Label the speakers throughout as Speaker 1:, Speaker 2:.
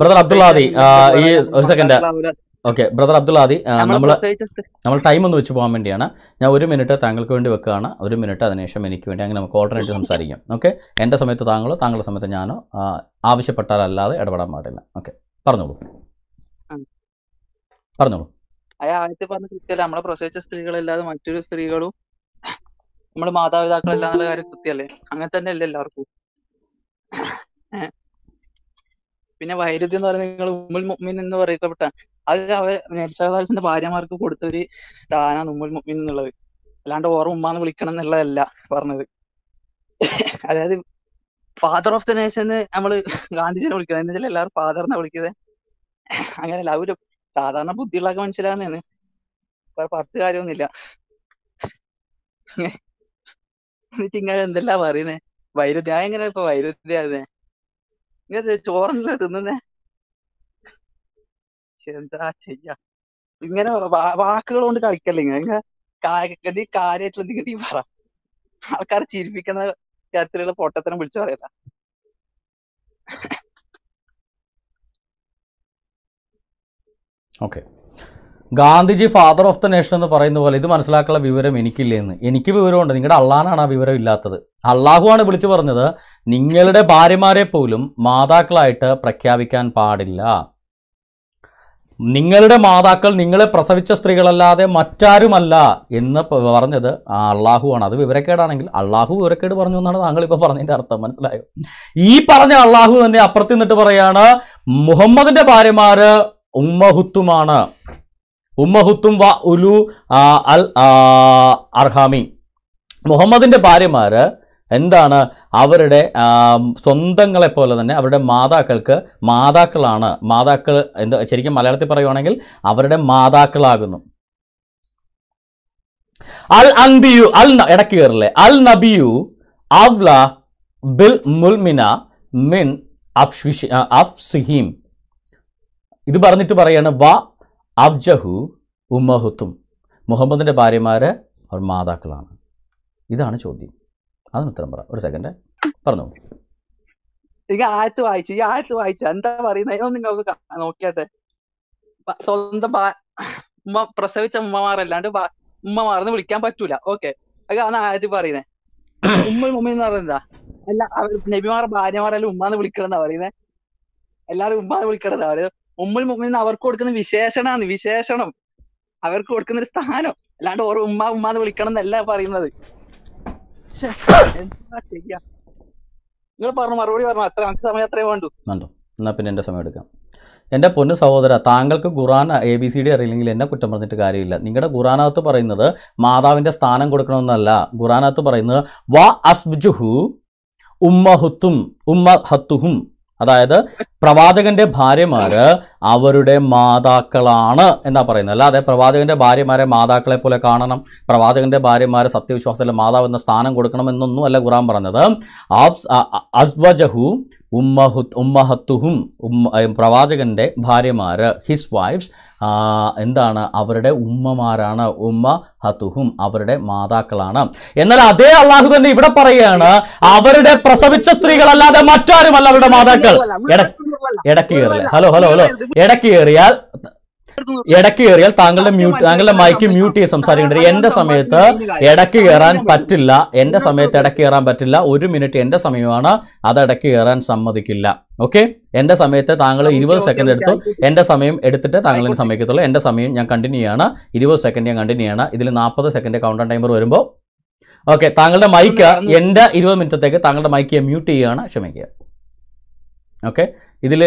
Speaker 1: brother അബ്ദുള്ളാദി ഈ ഒരു second okay brother അബ്ദുള്ളാദി നമ്മൾ നമ്മൾ ടൈം ഒന്ന് വെച്ച് പോകാൻ വേണ്ടിയാണ് ഞാൻ ഒരു മിനിറ്റ് താങ്കൾക്ക് വേണ്ടി വെക്കുകയാണ് ഒരു മിനിറ്റ് അതിനുശേഷം എനിക്ക് വേണ്ടി അങ്ങനെ നമുക്ക് ഓൾട്ടർനേറ്റ് സംസാരിക്കാം ഓക്കെ എൻ്റെ സമയത്ത് താങ്കളോ താങ്കളുടെ സമയത്ത് ഞാനോ ആവശ്യപ്പെട്ടാലല്ലാതെ ഇടപെടാൻ പാടില്ല ഓക്കെ പറഞ്ഞോളൂ പറഞ്ഞോളൂ
Speaker 2: അയാൾ ആദ്യത്തെ പറഞ്ഞ കൃത്യമല്ല നമ്മളെ പ്രസവിച്ച സ്ത്രീകളല്ലാതെ മറ്റൊരു സ്ത്രീകളും നമ്മുടെ മാതാപിതാക്കളെല്ലാം എന്നുള്ള കാര്യം കൃത്യല്ലേ അങ്ങനെ തന്നെ അല്ലേ എല്ലാവർക്കും പിന്നെ വൈരുദ്ധ്യം എന്ന് പറയുന്നത് നിങ്ങൾ ഉമ്മുൽ മുഅ്മിൻ എന്ന് പറയപ്പെട്ട അത് അവർ നബ്സാദാസിന്റെ ഭാര്യമാർക്ക് കൊടുത്ത ഒരു സ്ഥാനമാണ് ഉമ്മുൽ മുഅ്മിൻ എന്നുള്ളത് അല്ലാണ്ട് ഓർ ഉമ്മ എന്ന് വിളിക്കണം എന്നുള്ളതല്ല പറഞ്ഞത് അതായത് ഫാദർ ഓഫ് ദ നേഷൻ എന്ന് നമ്മൾ ഗാന്ധിജിനെ വിളിക്കുന്നത് വെച്ചാൽ എല്ലാവരും ഫാദർ എന്നാ വിളിക്കുന്നത് അങ്ങനെയല്ല അവര് സാധാരണ ബുദ്ധിയുള്ളൊക്കെ വേറെ പത്ത് കാര്യമൊന്നുമില്ല എന്നിട്ട് ഇങ്ങനെ എന്തെല്ലാം പറയുന്നേ വൈരുദ്ധ്യം എങ്ങനെ ഇപ്പൊ വൈരുദ്ധ്യം ഇങ്ങനെ ചോറല്ല തിന്നുന്നേ എന്താ ചെയ്യ ഇങ്ങനെ വാക്കുകൾ കൊണ്ട് കളിക്കല്ലേ ഇങ്ങനെ കാര്യമായിട്ടുള്ള എന്തെങ്കിലും നീ പറ ആൾക്കാരെ ചിരിപ്പിക്കുന്ന രാത്രികളെ പൊട്ടത്തരം വിളിച്ചു പറയല
Speaker 1: okay Gandhiji father of the nation എന്ന് പറയുന്ന പോലെ ഇത് മനസ്സിലാക്കാനുള്ള വിവരം എനിക്കില്ലേന്ന് എനിക്ക് വിവരമുണ്ട് നിങ്ങളുടെ അള്ളാനാണ് ആ വിവരം ഇല്ലാത്തത് അള്ളാഹുവാണ് വിളിച്ചു പറഞ്ഞത് നിങ്ങളുടെ ഭാര്യമാരെ പോലും മാതാക്കളായിട്ട് പ്രഖ്യാപിക്കാൻ പാടില്ല നിങ്ങളുടെ മാതാക്കൾ നിങ്ങളെ പ്രസവിച്ച സ്ത്രീകളല്ലാതെ മറ്റാരുമല്ല എന്ന് പറഞ്ഞത് അള്ളാഹുവാണ് അത് വിവരക്കേടാണെങ്കിൽ അള്ളാഹു വിവരക്കേട് പറഞ്ഞു എന്നാണ് താങ്കൾ ഇപ്പോൾ പറഞ്ഞതിൻ്റെ അർത്ഥം മനസ്സിലായോ ഈ പറഞ്ഞ അള്ളാഹു തന്നെ അപ്പുറത്തിന്നിട്ട് പറയാണ് മുഹമ്മദിൻ്റെ ഭാര്യമാര് ഉമ്മഹുത്തുമാണ് ഉമ്മഹുത്തും വ ഉലു അൽ അർഹാമി മുഹമ്മദിൻ്റെ ഭാര്യമാർ എന്താണ് അവരുടെ സ്വന്തങ്ങളെ പോലെ തന്നെ അവരുടെ മാതാക്കൾക്ക് മാതാക്കളാണ് മാതാക്കൾ എന്താ ശരിക്കും മലയാളത്തിൽ പറയുകയാണെങ്കിൽ അവരുടെ മാതാക്കളാകുന്നു അൽ അൻബിയു അൽ ഇടയ്ക്ക് കയറില്ലേ അൽ നബിയു അവ്ല ബിൽ മുൽമിന മിൻ അഫ്ഷിഷ് അഫ്സിഹീം ഇത് പറഞ്ഞിട്ട് പറയാണ് വ അബ്ജഹു ഉമ്മഹുത്തും മുഹമ്മദിൻ്റെ ഭാര്യമാർ അവർ മാതാക്കളാണ് ഇതാണ് ചോദ്യം അതിന് ഉത്തരം പറ ഒരു സെക്കൻഡ് പറഞ്ഞു
Speaker 2: ഈ ആയത്ത് വായിച്ചു ഈ ആയത്ത് വായിച്ചു എന്താ പറയുന്നത് നിങ്ങൾക്ക് നോക്കിയാട്ടെ സ്വന്തം ഉമ്മ പ്രസവിച്ച ഉമ്മമാരല്ലാണ്ട് ഉമ്മമാർന്ന് വിളിക്കാൻ പറ്റൂല ഓക്കെ അതാണ് ആയത്ത് പറയുന്നത് ഉമ്മ ഉമ്മ എന്ന് പറയുന്നതാ അല്ല അവർ നബിമാർ ഭാര്യമാരെല്ലാം ഉമ്മ എന്ന് വിളിക്കണമെന്നാ പറയുന്നേ എല്ലാരും ഉമ്മ എന്ന് വിളിക്കണമെന്നാ പറയുന്നത് ഉമ്മുൽ മുമ്മിൻ അവർക്ക് കൊടുക്കുന്ന വിശേഷണാന്ന് വിശേഷണം അവർക്ക് കൊടുക്കുന്ന ഒരു സ്ഥാനം അല്ലാണ്ട് ഓരോ ഉമ്മ ഉമ്മ എന്ന് വിളിക്കണം എന്നല്ല പറയുന്നത് എന്താ ശരിയാ നിങ്ങൾ പറഞ്ഞു മറുപടി പറഞ്ഞു അത്ര നമുക്ക് സമയം അത്രേ വേണ്ടു
Speaker 1: വേണ്ടു പിന്നെ എൻ്റെ സമയം എടുക്കാം എൻ്റെ പൊന്നു സഹോദര താങ്കൾക്ക് ഖുറാൻ എ ബി സി ഡി അറിയില്ലെങ്കിൽ എന്നെ കുറ്റം പറഞ്ഞിട്ട് കാര്യമില്ല നിങ്ങളുടെ ഖുറാനകത്ത് പറയുന്നത് മാതാവിൻ്റെ സ്ഥാനം കൊടുക്കണമെന്നല്ല ഖുറാനകത്ത് പറയുന്നത് വ അസ്ബുജുഹു ഉമ്മഹുത്തും ഉമ്മഹത്തുഹും ഉമ്മ ഹത്തുഹും അതായത് പ്രവാചകന്റെ ഭാര്യമാര് അവരുടെ മാതാക്കളാണ് എന്നാ പറയുന്നത് അല്ലാതെ പ്രവാചകന്റെ ഭാര്യമാരെ മാതാക്കളെ പോലെ കാണണം പ്രവാചകന്റെ ഭാര്യമാരെ സത്യവിശ്വാസത്തിലെ മാതാവ് എന്ന സ്ഥാനം കൊടുക്കണം എന്നൊന്നും അല്ല ഖുറാൻ പറഞ്ഞത് അസ്വജഹു ഉമ്മഹു ഉമ്മഹത്തുഹും ഉമ്മ പ്രവാചകൻ്റെ ഭാര്യമാർ ഹിസ് വൈഫ്സ് എന്താണ് അവരുടെ ഉമ്മമാരാണ് ഉമ്മ ഹത്തുഹും അവരുടെ മാതാക്കളാണ് എന്നാൽ അതേ അള്ളാഹു തന്നെ ഇവിടെ പറയുകയാണ് അവരുടെ പ്രസവിച്ച സ്ത്രീകളല്ലാതെ മറ്റാരുമല്ല അവരുടെ മാതാക്കൾ ഇടക്ക് ഇടക്കേറിയ ഹലോ ഹലോ ഹലോ കയറിയാൽ ഇടക്ക് കയറിയാൽ താങ്കളുടെ മ്യൂട്ട് താങ്കളുടെ മൈക്ക് മ്യൂട്ട് ചെയ്ത് സംസാരിക്കേണ്ടത് എന്റെ സമയത്ത് ഇടക്ക് കയറാൻ പറ്റില്ല എന്റെ സമയത്ത് ഇടക്ക് കയറാൻ പറ്റില്ല ഒരു മിനിറ്റ് എന്റെ സമയമാണ് അത് ഇടക്ക് കയറാൻ സമ്മതിക്കില്ല ഓക്കെ എന്റെ സമയത്ത് താങ്കൾ ഇരുപത് സെക്കൻഡ് എടുത്തു എന്റെ സമയം എടുത്തിട്ട് താങ്കളിന് സമ്മതിക്കത്തുള്ളൂ എന്റെ സമയം ഞാൻ കണ്ടിന്യൂ ചെയ്യാണ് ഇരുപത് സെക്കൻഡ് ഞാൻ കണ്ടിന്യൂ ചെയ്യണം ഇതിൽ നാൽപ്പത് സെക്കൻഡ് കൗണ്ടർ ടൈമർ വരുമ്പോൾ ഓക്കെ താങ്കളുടെ മൈക്ക് എന്റെ ഇരുപത് മിനിറ്റത്തേക്ക് താങ്കളുടെ മൈക്ക് മ്യൂട്ട് ചെയ്യുകയാണ് ക്ഷമിക്കുക ഓക്കെ ഇതിൽ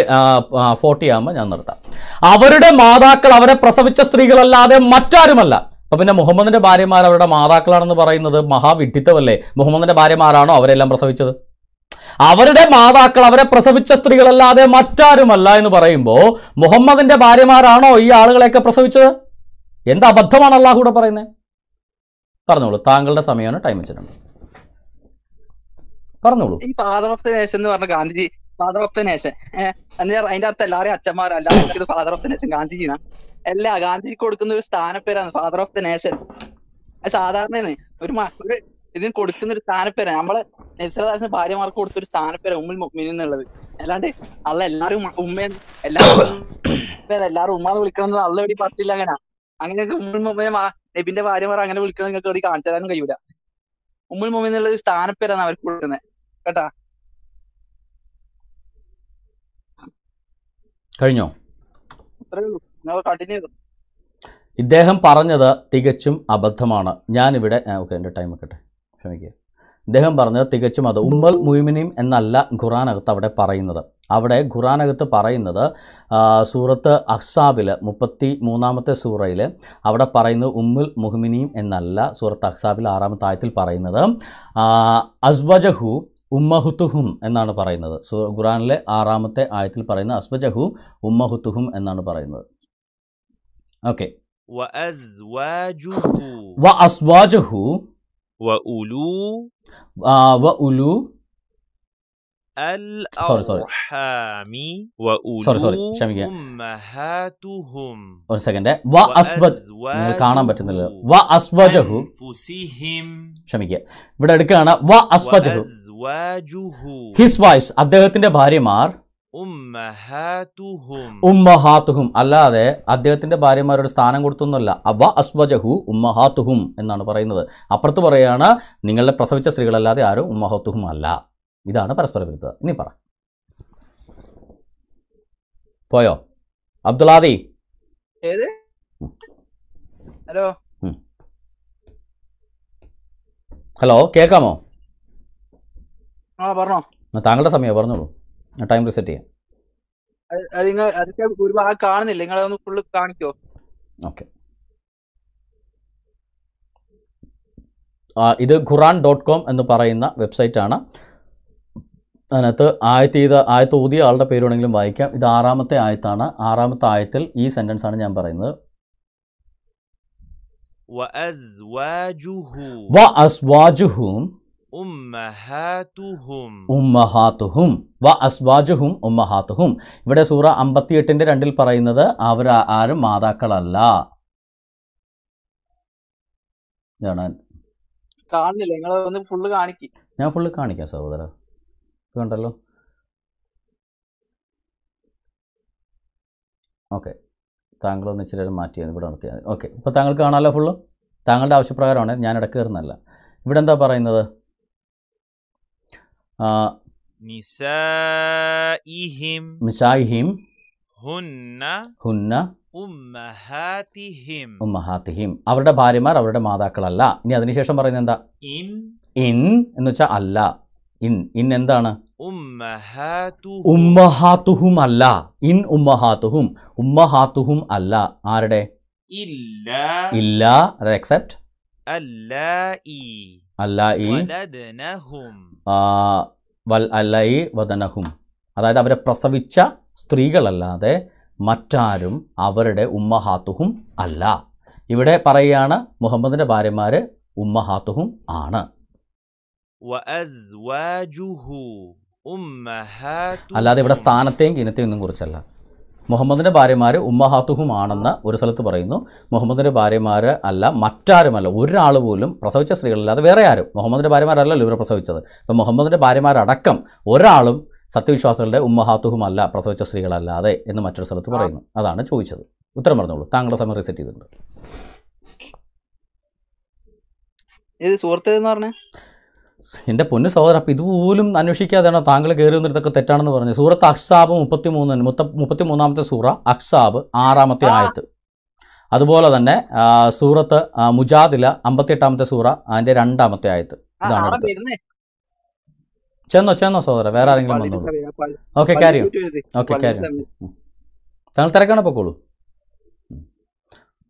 Speaker 1: ഫോർട്ടി ആകുമ്പോൾ ഞാൻ നിർത്താം അവരുടെ മാതാക്കൾ അവരെ പ്രസവിച്ച സ്ത്രീകളല്ലാതെ മറ്റാരുമല്ല അപ്പം പിന്നെ മുഹമ്മദിൻ്റെ ഭാര്യമാർ അവരുടെ മാതാക്കളാണെന്ന് പറയുന്നത് മഹാവിഡിത്തമല്ലേ മുഹമ്മദിൻ്റെ ഭാര്യമാരാണോ അവരെല്ലാം പ്രസവിച്ചത് അവരുടെ മാതാക്കൾ അവരെ പ്രസവിച്ച സ്ത്രീകളല്ലാതെ മറ്റാരുമല്ല എന്ന് പറയുമ്പോൾ മുഹമ്മദിൻ്റെ ഭാര്യമാരാണോ ഈ ആളുകളെയൊക്കെ പ്രസവിച്ചത് എന്ത് അബദ്ധമാണ്
Speaker 2: അള്ളാഹുടെ പറയുന്നത്
Speaker 1: പറഞ്ഞോളൂ താങ്കളുടെ സമയമാണ് ടൈം വെച്ചിട്ടുണ്ട് പറഞ്ഞോളൂ
Speaker 2: ഈ പാദമക്തേശ് എന്ന് പറഞ്ഞ Gandhiji father of the nation എന്നാൽ അതിന്റെ അർത്ഥം എല്ലാവരെയും അച്ഛന്മാരല്ല എനിക്കത് ഫാദർ ഓഫ് ദ നേഷൻ ഗാന്ധിജിനാ അല്ല ഗാന്ധിജിക്ക് കൊടുക്കുന്ന ഒരു സ്ഥാനപ്പേരാണ് ഫാദർ ഓഫ് ദ നേഷൻ സാധാരണ ഒരു ഒരു ഇതിന് കൊടുക്കുന്ന ഒരു സ്ഥാനപ്പേരാണ് നമ്മള് നബ്സലദാസിന് ഭാര്യമാർക്ക് കൊടുത്ത ഒരു സ്ഥാനപ്പേര ഉമ്മിൽ എന്നുള്ളത് അല്ലാണ്ട് അല്ല എല്ലാരും ഉമ്മ എല്ലാരും എല്ലാരും ഉമ്മ എന്ന് വിളിക്കണമെന്ന് അല്ല എവിടെ പറ്റില്ല അങ്ങനെ അങ്ങനെയൊക്കെ ഉമ്മിൽ മുമ്മനെ നബിന്റെ ഭാര്യമാർ അങ്ങനെ വിളിക്കണം നിങ്ങൾക്ക് എവിടെ കാണിച്ചു തരാനും കഴിയൂല ഉമ്മിൽ ഒരു സ്ഥാനപ്പേരാണ് അവർക്ക് കൊടുക്കുന്നത് കേട്ടാ
Speaker 1: കഴിഞ്ഞോ ഇദ്ദേഹം പറഞ്ഞത് തികച്ചും അബദ്ധമാണ് ഞാനിവിടെ ഓക്കെ എൻ്റെ ടൈം വെക്കട്ടെ ക്ഷമിക്കുക ഇദ്ദേഹം പറഞ്ഞത് തികച്ചും അത് ഉമ്മൽ മുയിമിനിയും എന്നല്ല ഖുറാനകത്ത് അവിടെ പറയുന്നത് അവിടെ ഖുറാനകത്ത് പറയുന്നത് സൂറത്ത് അഹ്സാബിൽ മുപ്പത്തി മൂന്നാമത്തെ സൂറയിൽ അവിടെ പറയുന്നത് ഉമ്മുൽ മുഹ്മിനിയും എന്നല്ല സൂറത്ത് അഹ്സാബിൽ ആറാമത്തെ ആയത്തിൽ പറയുന്നത് അസ്വജഹു ഉമ്മഹുത്തുഹും എന്നാണ് പറയുന്നത് സു ഖുറാനിലെ ആറാമത്തെ ആയത്തിൽ പറയുന്ന അസ്മജഹു ഉമ്മഹുത്തുഹും എന്നാണ് പറയുന്നത് ഓക്കെ വ അസ്വാജഹു
Speaker 3: വ ഉലു
Speaker 1: വ ഉലു സോറി സോറി സോറി സോറി ഒരു സെക്കൻഡ് വ അസ്വജ് കാണാൻ പറ്റുന്നില്ല വ അസ്വജഹു ക്ഷമിക്കുക ഇവിടെ എടുക്കുകയാണ് വ അസ്വജഹു ഹിസ് വൈസ് അദ്ദേഹത്തിന്റെ ഭാര്യമാർ ഉമ്മഹാത്തുഹും അല്ലാതെ അദ്ദേഹത്തിന്റെ ഭാര്യമാരോട് സ്ഥാനം കൊടുത്തൊന്നുമല്ല അവ അസ്വജഹു ഉമ്മഹാത്തുഹും എന്നാണ് പറയുന്നത് അപ്പുറത്ത് പറയാണ് നിങ്ങളുടെ പ്രസവിച്ച സ്ത്രീകളല്ലാതെ ആരും ഉമ്മഹാത്തുഹും അല്ല ഇതാണ് പരസ്പര വിരുദ്ധത ഇനി പറ പോയോ അബ്ദുള്ളാദി ഹലോ ഹലോ കേൾക്കാമോ ആ താങ്കളുടെ സമയം പറഞ്ഞോളൂ ടൈം റിസെറ്റ് ചെയ്യാം
Speaker 2: അതൊക്കെ കാണുന്നില്ല കാണിക്കോ
Speaker 1: ഇത് ഖുറാൻ ഡോട്ട് കോം എന്ന് പറയുന്ന വെബ്സൈറ്റ് ആണ് അതിനകത്ത് ആയത്ത് ചെയ്ത ആയത്ത് ഊതിയ ആളുടെ പേര് വേണമെങ്കിലും വായിക്കാം ഇത് ആറാമത്തെ ആയത്താണ് ആറാമത്തെ ആയത്തിൽ ഈ സെന്റൻസ് ആണ് ഞാൻ പറയുന്നത് വ അസ്വാജുഹും
Speaker 3: ഉമ്മഹാത്തുഹും
Speaker 1: വ അസ്വാജുഹും ഉമ്മഹാത്തുഹും ഇവിടെ സൂറ അമ്പത്തിയെട്ടിൻ്റെ രണ്ടിൽ പറയുന്നത് അവർ ആരും മാതാക്കളല്ല നിങ്ങൾ ഞാൻ ഫുള്ള് കാണിക്കാം സഹോദര കണ്ടല്ലോ ഓക്കെ താങ്കൾ ഒന്ന് ഇച്ചിരി മാറ്റിയാൽ ഇവിടെ നടത്തിയാൽ ഓക്കെ ഇപ്പൊ താങ്കൾ കാണാമല്ലോ ഫുള്ള് താങ്കളുടെ ആവശ്യപ്രകാരമാണ് ഞാൻ ഇടയ്ക്ക് കയറുന്നല്ല ഇവിടെ എന്താ പറയുന്നത്
Speaker 3: മിസാഇഹിം
Speaker 1: ഹുന്ന ഹുന്ന
Speaker 3: ഉമ്മഹാതിഹിം
Speaker 1: ഉമ്മഹാതിഹിം അവരുടെ ഭാര്യമാർ അവരുടെ മാതാക്കളല്ല ഇനി അതിനുശേഷം പറയുന്നത് എന്താ ഇൻ ഇൻ എന്ന് വെച്ചാൽ അല്ല ഇൻ ഇൻ എന്താണ് ഉമ്മഹാത്തുഹും അല്ല ഇൻ ഉമ്മഹാത്തുഹും ഉമ്മഹാത്തുഹും അല്ല ആരുടെ
Speaker 3: ഇല്ല ഇല്ല അതായത് എക്സെപ്റ്റ് അല്ല അല്ലായി
Speaker 1: അല്ലായി വദനഹും അതായത് അവരെ പ്രസവിച്ച സ്ത്രീകളല്ലാതെ മറ്റാരും അവരുടെ ഉമ്മഹാത്തുഹും അല്ല ഇവിടെ പറയുകയാണ് മുഹമ്മദിൻ്റെ ഭാര്യമാർ ഉമ്മഹാത്തുഹും ആണ് അല്ലാതെ ഇവിടെ സ്ഥാനത്തെയും ഇനത്തെയും ഒന്നും കുറിച്ചല്ല മുഹമ്മദിൻ്റെ ഭാര്യമാർ ഉമ്മഹാത്തുഹുമാണെന്ന് ഒരു സ്ഥലത്ത് പറയുന്നു മുഹമ്മദിൻ്റെ ഭാര്യമാർ അല്ല മറ്റാരുമല്ല ഒരാൾ പോലും പ്രസവിച്ച സ്ത്രീകളില്ലാതെ വേറെ ആരും മുഹമ്മദിൻ്റെ ഭാര്യമാരല്ലല്ലോ ഇവർ പ്രസവിച്ചത് അപ്പം മുഹമ്മദിൻ്റെ ഭാര്യമാരടക്കം ഒരാളും സത്യവിശ്വാസികളുടെ ഉമ്മഹാത്തുഹുമല്ല പ്രസവിച്ച സ്ത്രീകളല്ലാതെ എന്ന് മറ്റൊരു സ്ഥലത്ത് പറയുന്നു അതാണ് ചോദിച്ചത് ഉത്തരം പറഞ്ഞോളൂ താങ്കളുടെ സമയം റീസെറ്റ് ചെയ്തിട്ടുണ്ട്
Speaker 2: ഇത് സുഹൃത്ത് എന്ന് പറഞ്ഞേ
Speaker 1: എൻ്റെ പൊന്നു സഹോദരൻ അപ്പം ഇതുപോലും അന്വേഷിക്കാതെയാണോ താങ്കൾ കയറി തെറ്റാണെന്ന് പറഞ്ഞു സൂറത്ത് അക്സാബ് മുപ്പത്തി മൂന്ന് മുത്ത മുപ്പത്തി മൂന്നാമത്തെ സൂറ അക്സാബ് ആറാമത്തെ ആയത്ത് അതുപോലെ തന്നെ സൂറത്ത് മുജാദില അമ്പത്തിയെട്ടാമത്തെ സൂറ അതിൻ്റെ രണ്ടാമത്തെ ആയത്ത് ഇതാണ് ചെന്നോ ചെന്നോ സഹോദര വേറെ ആരെങ്കിലും വന്നോളൂ
Speaker 2: ഓക്കെ കാര്യം ഓക്കെ കാര്യം
Speaker 1: താങ്കൾ തിരക്കാണ് പൊക്കോളൂ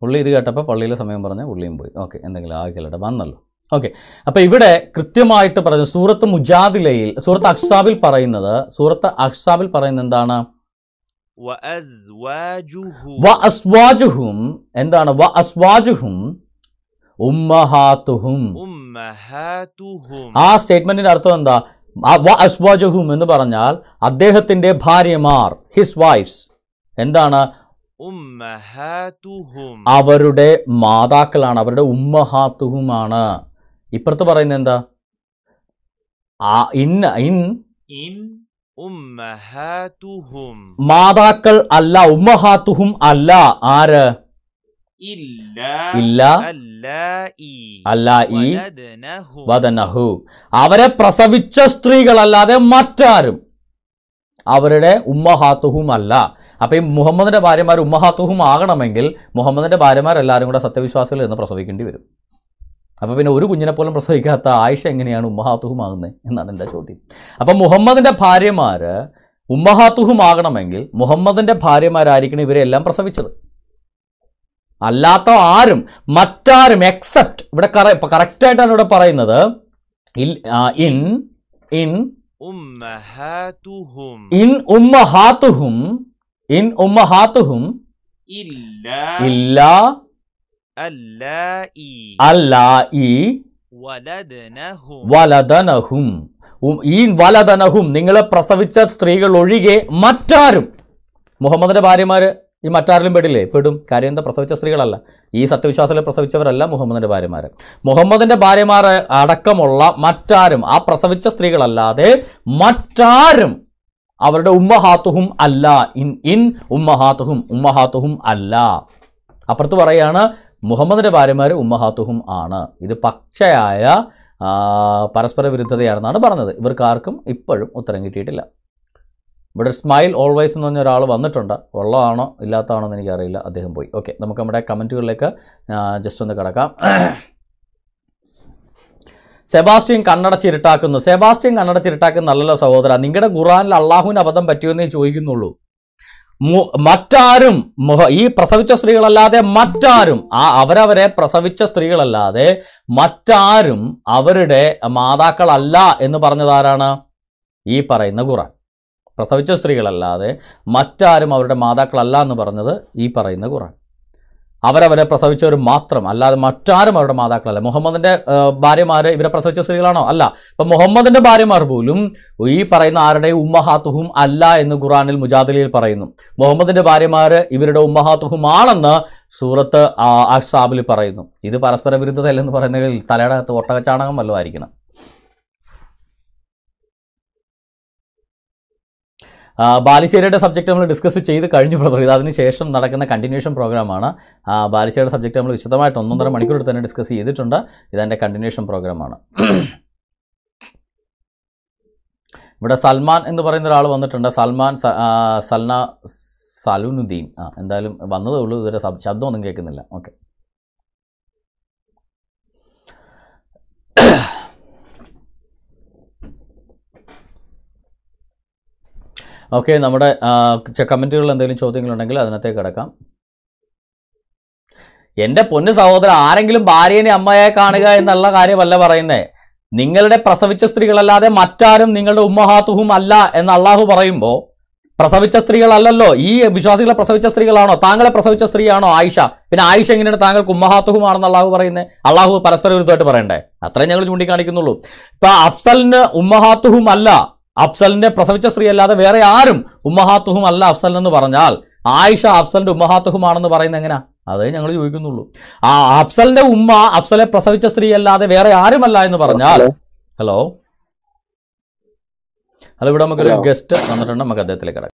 Speaker 1: പുള്ളി ഇത് കേട്ടപ്പോൾ പള്ളിയിലെ സമയം പറഞ്ഞ് പുള്ളിയും പോയി ഓക്കെ എന്തെങ്കിലും ആകില്ലട്ടെ വന്നല്ലോ ഓക്കെ അപ്പൊ ഇവിടെ കൃത്യമായിട്ട് പറയുന്നത് സൂറത്ത് മുജാദിലയിൽ സൂറത്ത് അക്സാബിൽ പറയുന്നത് സൂറത്ത് അക്സാബിൽ പറയുന്നത് എന്താണ് വ അസ്വാജുഹും എന്താണ് ആ സ്റ്റേറ്റ്മെന്റിന്റെ അർത്ഥം എന്താ അസ്വാജുഹും എന്ന് പറഞ്ഞാൽ അദ്ദേഹത്തിന്റെ ഭാര്യമാർ ഹിസ് വൈഫ്സ് എന്താണ് അവരുടെ മാതാക്കളാണ് അവരുടെ ഉമ്മഹാത്തുഹുമാണ് ഇപ്പുറത്ത് പറയുന്നത് എന്താ ആ ഇൻ ഇൻ മാതാക്കൾ അല്ല ഉമ്മഹാത്തുഹും അല്ല ആര്
Speaker 3: ഇല്ല അല്ല ഈ
Speaker 1: വദനഹു അവരെ പ്രസവിച്ച സ്ത്രീകളല്ലാതെ മറ്റാരും അവരുടെ ഉമ്മഹാത്തുഹും അല്ല അപ്പൊ ഈ മുഹമ്മദിന്റെ ഭാര്യമാർ ഉമ്മഹാത്തുഹും ആകണമെങ്കിൽ ഭാര്യമാർ എല്ലാവരും കൂടെ സത്യവിശ്വാസികളിൽ നിന്ന് പ്രസവിക്കേണ്ടി വരും അപ്പോൾ പിന്നെ ഒരു കുഞ്ഞിനെ പ്രസവിക്കാത്ത ആയിഷ എങ്ങനെയാണ് ഉമ്മഹാത്തുഹുമാകുന്നത് എന്നാണ് എൻ്റെ ചോദ്യം അപ്പം മുഹമ്മദിൻ്റെ ഭാര്യമാർ ഉമ്മഹാത്തുഹുമാകണമെങ്കിൽ മുഹമ്മദിൻ്റെ ഭാര്യമാരായിരിക്കണം ഇവരെല്ലാം പ്രസവിച്ചത് അല്ലാത്ത ആരും മറ്റാരും എക്സെപ്റ്റ് ഇവിടെ കറ കറക്റ്റായിട്ടാണ് ഇവിടെ പറയുന്നത് ഇൻ ഇൻ ഇൻ
Speaker 3: ഉമ്മഹാത്തുഹും
Speaker 1: ഇൻ ഉമ്മഹാത്തുഹും
Speaker 3: ഇല്ല അല്ലായി
Speaker 1: അല്ലായി വലദനഹും ഈ വലദനഹും നിങ്ങളെ പ്രസവിച്ച സ്ത്രീകൾ ഒഴികെ മറ്റാരും മുഹമ്മദിന്റെ ഭാര്യമാര് ഈ മറ്റാരിലും പെടില്ലേ പെടും കാര്യം എന്താ പ്രസവിച്ച സ്ത്രീകളല്ല ഈ സത്യവിശ്വാസത്തിൽ പ്രസവിച്ചവരല്ല മുഹമ്മദിന്റെ ഭാര്യമാര് മുഹമ്മദിന്റെ ഭാര്യമാർ അടക്കമുള്ള മറ്റാരും ആ പ്രസവിച്ച സ്ത്രീകളല്ലാതെ മറ്റാരും അവരുടെ ഉമ്മഹാത്തുഹും അല്ല ഇൻ ഇൻ ഉമ്മഹാത്തുഹും ഉമ്മഹാത്തുഹും അല്ല അപ്പുറത്ത് പറയാണ് മുഹമ്മദിൻ്റെ ഭാര്യമാർ ഉമ്മഹാത്തുഹും ആണ് ഇത് പച്ചയായ പരസ്പര വിരുദ്ധതയാണെന്നാണ് പറഞ്ഞത് ആർക്കും ഇപ്പോഴും ഉത്തരം കിട്ടിയിട്ടില്ല ഇവിടെ സ്മൈൽ ഓൾവേസ് എന്ന് പറഞ്ഞ ഒരാൾ വന്നിട്ടുണ്ട് ഉള്ളതാണോ ഇല്ലാത്തതാണോ എന്ന് എനിക്കറിയില്ല അദ്ദേഹം പോയി ഓക്കെ നമുക്ക് നമ്മുടെ കമൻറ്റുകളിലേക്ക് ജസ്റ്റ് ഒന്ന് കിടക്കാം സെബാസ്റ്റ്യൻ കണ്ണടച്ചിരുട്ടാക്കുന്നു സെബാസ്റ്റ്യൻ കണ്ണടച്ചിരുട്ടാക്കുന്ന നല്ലല്ലോ സഹോദര നിങ്ങളുടെ ഖുറാനിൽ അള്ളാഹുവിന് അബദ്ധം പറ്റിയെന്നേ ചോദിക്കുന്നുള്ളൂ മറ്റാരും ഈ പ്രസവിച്ച സ്ത്രീകളല്ലാതെ മറ്റാരും ആ അവരവരെ പ്രസവിച്ച സ്ത്രീകളല്ലാതെ മറ്റാരും അവരുടെ മാതാക്കളല്ല എന്ന് പറഞ്ഞതാരാണ് ഈ പറയുന്ന ഖുറാൻ പ്രസവിച്ച സ്ത്രീകളല്ലാതെ മറ്റാരും അവരുടെ മാതാക്കളല്ല എന്ന് പറഞ്ഞത് ഈ പറയുന്ന ഖുറാൻ അവരവരെ പ്രസവിച്ചവർ മാത്രം അല്ലാതെ മറ്റാരും അവരുടെ മാതാക്കളല്ല മുഹമ്മദിന്റെ ഭാര്യമാർ ഇവരെ പ്രസവിച്ച സ്ത്രീകളാണോ അല്ല ഇപ്പം മുഹമ്മദിന്റെ ഭാര്യമാർ പോലും ഈ പറയുന്ന ആരുടെ ഉമ്മഹാത്തുഹും അല്ല എന്ന് ഖുറാനിൽ മുജാദലിയിൽ പറയുന്നു മുഹമ്മദിന്റെ ഭാര്യമാർ ഇവരുടെ ഉമ്മഹാത്തുഹുമാണെന്ന് സൂറത്ത് അഹ്സാബിൽ പറയുന്നു ഇത് പരസ്പര വിരുദ്ധതയല്ലെന്ന് പറയുന്നതിൽ തലയുടെ അകത്ത് ഒട്ടകച്ചാണകം വല്ലതും ആയിരിക്കണം ബാലിശ്ശേരിയുടെ സബ്ജക്റ്റ് നമ്മൾ ഡിസ്കസ് ചെയ്ത് കഴിഞ്ഞു ബ്രദർ ഇത് അതിനുശേഷം നടക്കുന്ന കണ്ടിന്യൂഷൻ പ്രോഗ്രാമാണ് ബാലിശ്ശേരിയുടെ സബ്ജക്റ്റ് നമ്മൾ വിശദമായിട്ട് ഒന്നൊന്നര മണിക്കൂർ തന്നെ ഡിസ്കസ് ചെയ്തിട്ടുണ്ട് ഇതെൻ്റെ കണ്ടിന്യൂഷൻ പ്രോഗ്രാമാണ് ഇവിടെ സൽമാൻ എന്ന് പറയുന്ന ഒരാൾ വന്നിട്ടുണ്ട് സൽമാൻ സൽന സലുനുദ്ദീൻ ആ എന്തായാലും വന്നതേ ഉള്ളൂ ഇതുവരെ ശബ്ദമൊന്നും കേൾക്കുന്നില്ല ഓക്കെ ഓക്കെ നമ്മുടെ കമൻറ്റുകൾ എന്തെങ്കിലും ചോദ്യങ്ങളുണ്ടെങ്കിൽ അതിനകത്തേക്ക് കിടക്കാം എൻ്റെ പൊന്നു സഹോദരൻ ആരെങ്കിലും ഭാര്യനെ അമ്മയെ കാണുക എന്നുള്ള കാര്യമല്ല പറയുന്നേ നിങ്ങളുടെ പ്രസവിച്ച സ്ത്രീകളല്ലാതെ മറ്റാരും നിങ്ങളുടെ ഉമ്മഹാത്തുഹും അല്ല എന്ന് അള്ളാഹു പറയുമ്പോൾ പ്രസവിച്ച സ്ത്രീകളല്ലോ ഈ വിശ്വാസികളെ പ്രസവിച്ച സ്ത്രീകളാണോ താങ്കളെ പ്രസവിച്ച സ്ത്രീയാണോ ആയിഷ പിന്നെ ആയിഷ എങ്ങനെയാണ് താങ്കൾക്ക് ഉമ്മഹാത്തുഹുമാണെന്ന് അള്ളാഹു പറയുന്നത് അള്ളാഹു പരസ്പര വിരുദ്ധമായിട്ട് പറയണ്ടേ അത്രയും ഞങ്ങൾ ചൂണ്ടിക്കാണിക്കുന്നുള്ളൂ ഇപ്പൊ അഫ്സലിന് ഉമ്മഹാത്തുഹും അല്ല അഫ്സലിന്റെ പ്രസവിച്ച സ്ത്രീ അല്ലാതെ വേറെ ആരും ഉമ്മഹാത്തുഹും അല്ല അഫ്സൽ എന്ന് പറഞ്ഞാൽ ആയിഷ അഫ്സലിന്റെ ഉമ്മഹാത്തുഹുമാണെന്ന് പറയുന്നത് എങ്ങനെ അതേ ഞങ്ങൾ ചോദിക്കുന്നുള്ളൂ ആ അഫ്സലിന്റെ ഉമ്മ അഫ്സലെ പ്രസവിച്ച സ്ത്രീ അല്ലാതെ വേറെ ആരുമല്ല എന്ന് പറഞ്ഞാൽ ഹലോ ഹലോ ഇവിടെ നമുക്കൊരു ഗസ്റ്റ് വന്നിട്ടുണ്ട് നമുക്ക് അദ്ദേഹത്തിലേക്ക്